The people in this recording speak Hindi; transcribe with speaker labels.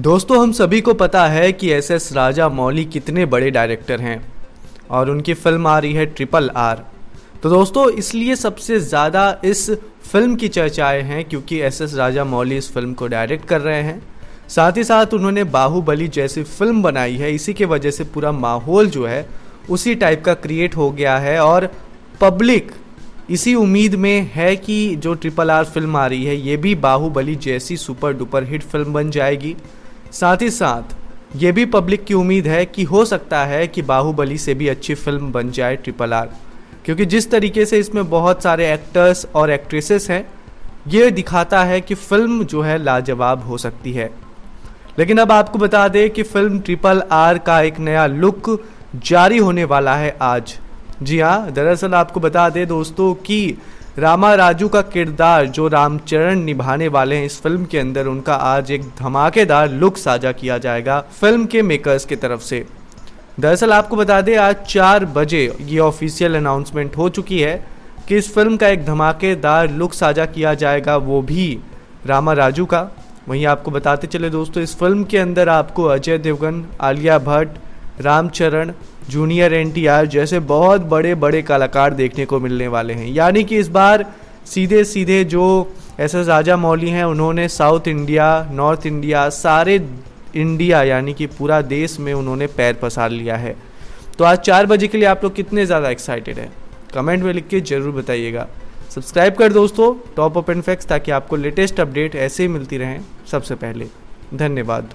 Speaker 1: दोस्तों हम सभी को पता है कि एस एस राजा मौली कितने बड़े डायरेक्टर हैं और उनकी फिल्म आ रही है ट्रिपल आर तो दोस्तों इसलिए सबसे ज़्यादा इस फिल्म की चर्चाएँ हैं क्योंकि एस एस राजा मौली इस फिल्म को डायरेक्ट कर रहे हैं साथ ही साथ उन्होंने बाहुबली जैसी फिल्म बनाई है इसी के वजह से पूरा माहौल जो है उसी टाइप का क्रिएट हो गया है और पब्लिक इसी उम्मीद में है कि जो ट्रिपल आर फिल्म आ रही है ये भी बाहुबली जैसी सुपर डुपर हिट फिल्म बन जाएगी साथ ही साथ ये भी पब्लिक की उम्मीद है कि हो सकता है कि बाहुबली से भी अच्छी फिल्म बन जाए ट्रिपल आर क्योंकि जिस तरीके से इसमें बहुत सारे एक्टर्स और एक्ट्रेसेस हैं ये दिखाता है कि फिल्म जो है लाजवाब हो सकती है लेकिन अब आपको बता दें कि फिल्म ट्रिपल आर का एक नया लुक जारी होने वाला है आज जी हाँ दरअसल आपको बता दें दोस्तों कि रामा राजू का किरदार जो रामचरण निभाने वाले हैं इस फिल्म के अंदर उनका आज एक धमाकेदार लुक साझा किया जाएगा फिल्म के मेकर्स की तरफ से दरअसल आपको बता दें आज चार बजे ये ऑफिशियल अनाउंसमेंट हो चुकी है कि इस फिल्म का एक धमाकेदार लुक साझा किया जाएगा वो भी रामा राजू का वहीं आपको बताते चले दोस्तों इस फिल्म के अंदर आपको अजय देवगन आलिया भट्ट रामचरण जूनियर एन जैसे बहुत बड़े बड़े कलाकार देखने को मिलने वाले हैं यानी कि इस बार सीधे सीधे जो एस एस राजा मौली हैं उन्होंने साउथ इंडिया नॉर्थ इंडिया सारे इंडिया यानी कि पूरा देश में उन्होंने पैर पसार लिया है तो आज चार बजे के लिए आप लोग कितने ज़्यादा एक्साइटेड हैं कमेंट में लिख के ज़रूर बताइएगा सब्सक्राइब कर दोस्तों टॉप अप एंड फैक्स ताकि आपको लेटेस्ट अपडेट ऐसे ही मिलती रहें सबसे पहले धन्यवाद